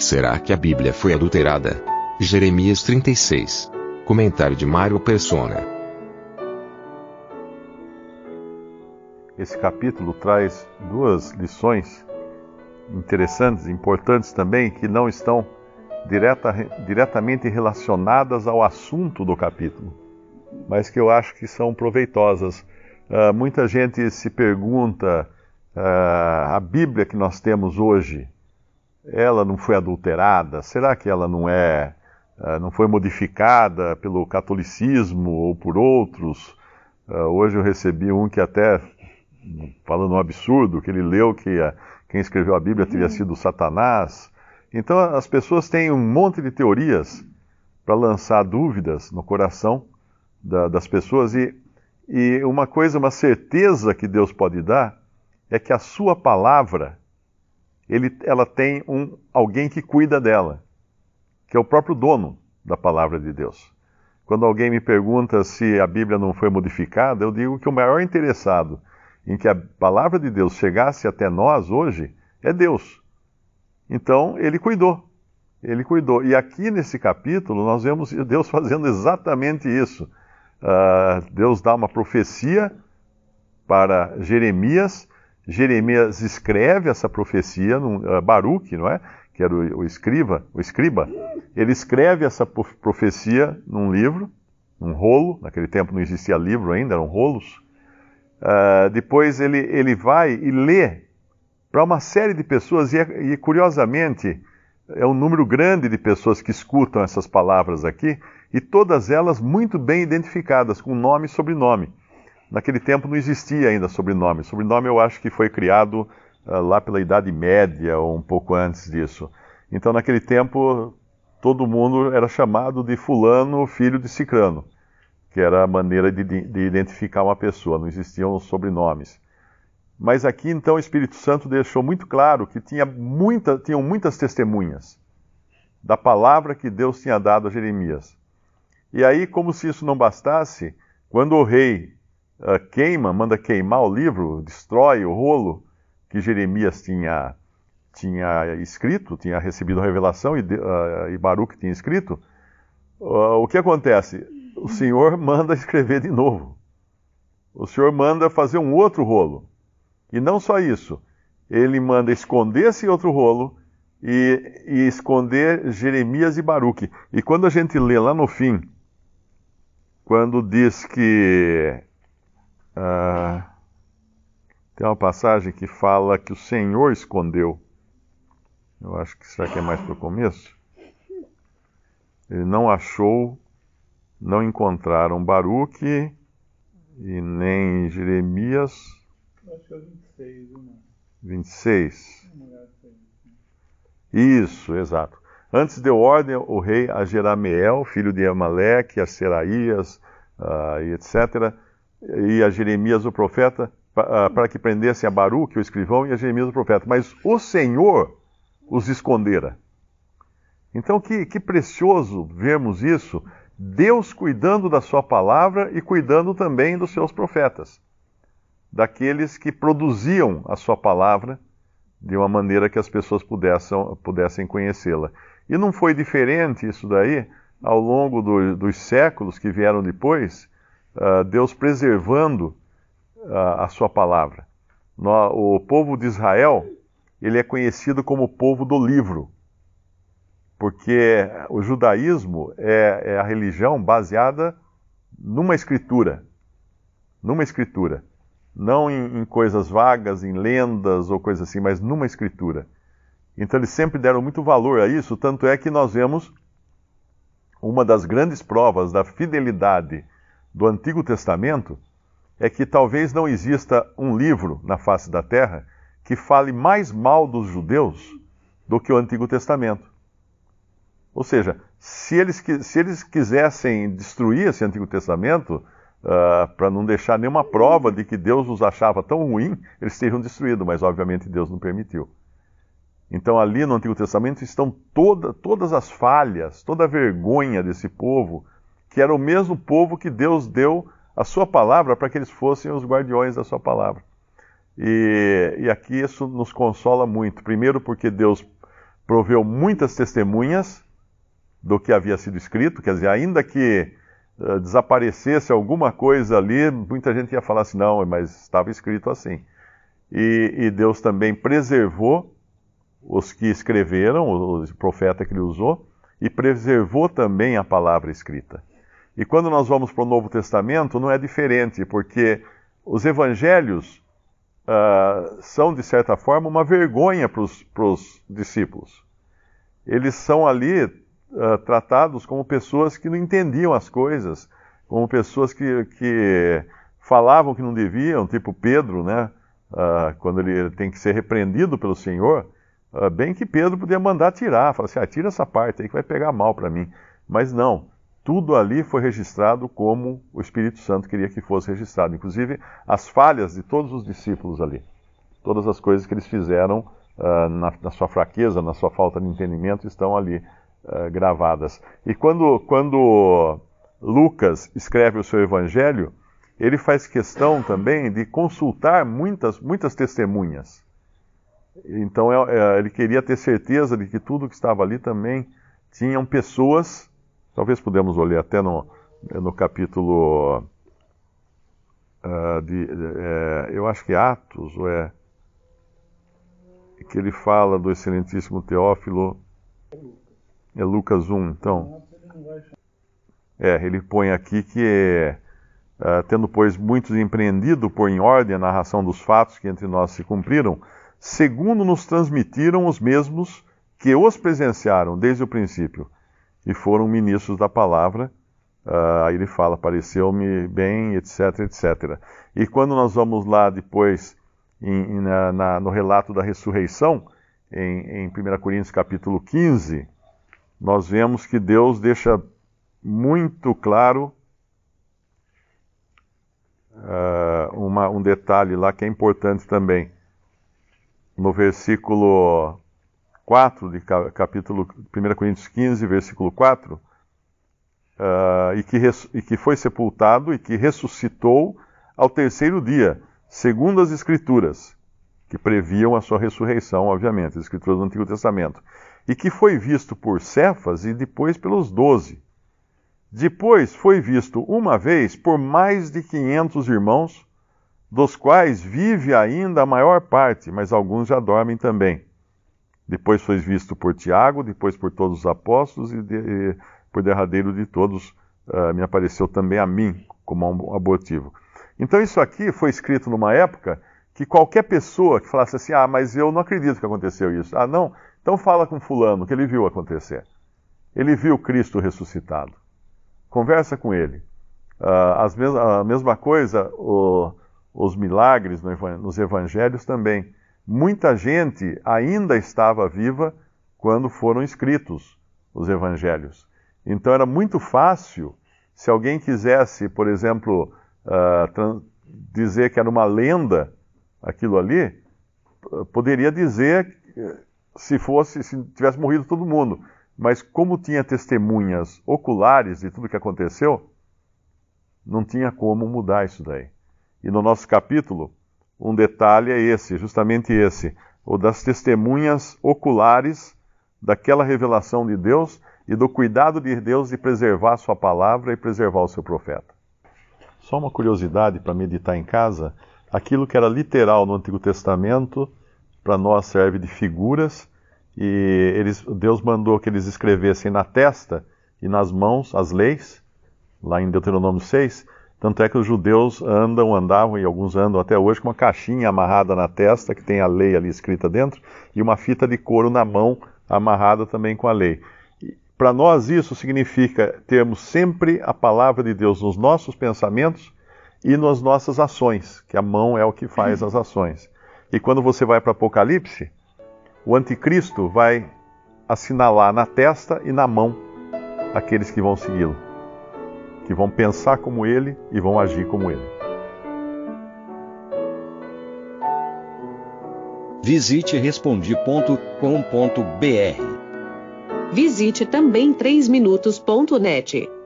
Será que a Bíblia foi adulterada? Jeremias 36. Comentário de Mário Persona. Esse capítulo traz duas lições interessantes, importantes também, que não estão direta, diretamente relacionadas ao assunto do capítulo, mas que eu acho que são proveitosas. Uh, muita gente se pergunta: uh, a Bíblia que nós temos hoje, ela não foi adulterada? Será que ela não é, ah, não foi modificada pelo catolicismo ou por outros? Ah, hoje eu recebi um que até falando um absurdo que ele leu que quem escreveu a Bíblia teria hum. sido Satanás. Então as pessoas têm um monte de teorias para lançar dúvidas no coração da, das pessoas e, e uma coisa, uma certeza que Deus pode dar é que a sua palavra ele, ela tem um, alguém que cuida dela, que é o próprio dono da palavra de Deus. Quando alguém me pergunta se a Bíblia não foi modificada, eu digo que o maior interessado em que a palavra de Deus chegasse até nós hoje é Deus. Então, ele cuidou. Ele cuidou. E aqui nesse capítulo, nós vemos Deus fazendo exatamente isso. Uh, Deus dá uma profecia para Jeremias Jeremias escreve essa profecia, num, uh, não é? Que era o, o, escriba, o escriba, ele escreve essa profecia num livro, num rolo, naquele tempo não existia livro ainda, eram rolos. Uh, depois ele, ele vai e lê para uma série de pessoas, e, é, e curiosamente, é um número grande de pessoas que escutam essas palavras aqui, e todas elas muito bem identificadas, com nome e sobrenome. Naquele tempo não existia ainda sobrenome. Sobrenome eu acho que foi criado uh, lá pela Idade Média ou um pouco antes disso. Então naquele tempo todo mundo era chamado de fulano, filho de cicrano, que era a maneira de, de identificar uma pessoa, não existiam sobrenomes. Mas aqui então o Espírito Santo deixou muito claro que tinha muita, tinham muitas testemunhas da palavra que Deus tinha dado a Jeremias. E aí, como se isso não bastasse, quando o rei uh, queima, manda queimar o livro, destrói o rolo que Jeremias tinha, tinha escrito, tinha recebido a revelação e, uh, e Baruch tinha escrito, uh, o que acontece? O Senhor manda escrever de novo. O Senhor manda fazer um outro rolo. E não só isso, ele manda esconder esse outro rolo e, e esconder Jeremias e Baruque. E quando a gente lê lá no fim, quando diz que ah, tem uma passagem que fala que o Senhor escondeu. Eu acho que será que é mais para o começo? Ele não achou, não encontraram Baruque e nem Jeremias. Acho que é 26, né? 26. Né? Isso, exato. Antes deu ordem o rei a Jerameel, filho de Amaleque, a Seraías uh, e etc e a Jeremias o profeta ah, para que prendessem a Baruque, é o escrivão, e a Jeremias o profeta. Mas o Senhor os escondera. Então, que, que precioso vermos isso. Deus cuidando da sua palavra e cuidando também dos seus profetas, daqueles que produziam a sua palavra de uma maneira que as pessoas pudessem, pudessem conhecê-la. E não foi diferente isso daí ao longo do, dos séculos que vieram depois, ah, Deus preservando ah, a sua palavra. o povo de Israel, ele é conhecido como o povo do livro, porque o judaísmo é, é a religião baseada numa escritura, numa escritura, não em, em coisas vagas, em lendas ou coisas assim, mas numa escritura. Então eles sempre deram muito valor a isso, tanto é que nós vemos uma das grandes provas da fidelidade do Antigo Testamento é que talvez não exista um livro na face da terra que fale mais mal dos judeus do que o Antigo Testamento. Ou seja, se eles, se eles quisessem destruir esse Antigo Testamento, uh, ah, para não deixar nenhuma prova de que Deus os achava tão ruim, eles teriam destruído, mas obviamente Deus não permitiu. Então, ali no Antigo Testamento estão toda, todas as falhas, toda a vergonha desse povo que era o mesmo povo que Deus deu a sua palavra para que eles fossem os guardiões da sua palavra. E, e aqui isso nos consola muito. Primeiro, porque Deus proveu muitas testemunhas do que havia sido escrito, quer dizer, ainda que eh, desaparecesse alguma coisa ali, muita gente ia falar assim, não, mas estava escrito assim. E, e Deus também preservou os que escreveram, o, o profeta que ele usou, e preservou também a palavra escrita. E quando nós vamos para o Novo Testamento, não é diferente, porque os evangelhos uh, são, de certa forma, uma vergonha para os discípulos. Eles são ali uh, tratados como pessoas que não entendiam as coisas, como pessoas que, que falavam que não deviam, tipo Pedro, né? Uh, quando ele, tem que ser repreendido pelo Senhor, bem que Pedro podia mandar tirar, falar assim, ah, tira essa parte aí que vai pegar mal para mim. Mas não, tudo ali foi registrado como o Espírito Santo queria que fosse registrado, inclusive as falhas de todos os discípulos ali, todas as coisas que eles fizeram uh, na, na, sua fraqueza, na sua falta de entendimento, estão ali uh, gravadas. E quando, quando Lucas escreve o seu evangelho, ele faz questão também de consultar muitas, muitas testemunhas. Então é, é, ele queria ter certeza de que tudo que estava ali também tinham pessoas Talvez pudemos olhar até no, no capítulo uh, de, é, eu acho que é Atos, ou é que ele fala do excelentíssimo Teófilo. É Lucas 1, então. É, ele põe aqui que, uh, tendo, pois, muitos empreendido por em ordem a narração dos fatos que entre nós se cumpriram, segundo nos transmitiram os mesmos que os presenciaram desde o princípio e foram ministros da palavra. Uh, aí ele fala, pareceu-me bem, etc, etc. E quando nós vamos lá depois em, em, na, na, no relato da ressurreição, em, em 1 Coríntios capítulo 15, nós vemos que Deus deixa muito claro uh, uma, um detalhe lá que é importante também. No versículo 4 de capítulo 1 Coríntios 15, versículo 4, uh, ah, e, que res, e que foi sepultado e que ressuscitou ao terceiro dia, segundo as Escrituras, que previam a sua ressurreição, obviamente, as Escrituras do Antigo Testamento, e que foi visto por Cefas e depois pelos doze. Depois foi visto uma vez por mais de quinhentos irmãos, dos quais vive ainda a maior parte, mas alguns já dormem também. Depois foi visto por Tiago, depois por todos os apóstolos e, de, e por derradeiro de todos uh, me apareceu também a mim como um abortivo. Então isso aqui foi escrito numa época que qualquer pessoa que falasse assim, ah, mas eu não acredito que aconteceu isso. Ah, não? Então fala com fulano, que ele viu acontecer. Ele viu Cristo ressuscitado. Conversa com ele. Uh, mes a mesma coisa, o, os milagres no, nos evangelhos também muita gente ainda estava viva quando foram escritos os evangelhos. Então era muito fácil, se alguém quisesse, por exemplo, uh, dizer que era uma lenda aquilo ali, poderia dizer eh, se fosse, se tivesse morrido todo mundo. Mas como tinha testemunhas oculares de tudo que aconteceu, não tinha como mudar isso daí. E no nosso capítulo, um detalhe é esse, justamente esse, o das testemunhas oculares daquela revelação de Deus e do cuidado de Deus de preservar a sua palavra e preservar o seu profeta. Só uma curiosidade para meditar em casa, aquilo que era literal no Antigo Testamento para nós serve de figuras e eles, Deus mandou que eles escrevessem na testa e nas mãos as leis, lá em Deuteronômio 6, tanto é que os judeus andam, andavam, e alguns andam até hoje, com uma caixinha amarrada na testa, que tem a lei ali escrita dentro, e uma fita de couro na mão, amarrada também com a lei. Para nós, isso significa termos sempre a palavra de Deus nos nossos pensamentos e nas nossas ações, que a mão é o que faz as ações. E quando você vai para Apocalipse, o anticristo vai assinalar na testa e na mão aqueles que vão segui-lo que vão pensar como ele e vão agir como ele. Visite respondi.com.br. Visite também 3minutos.net.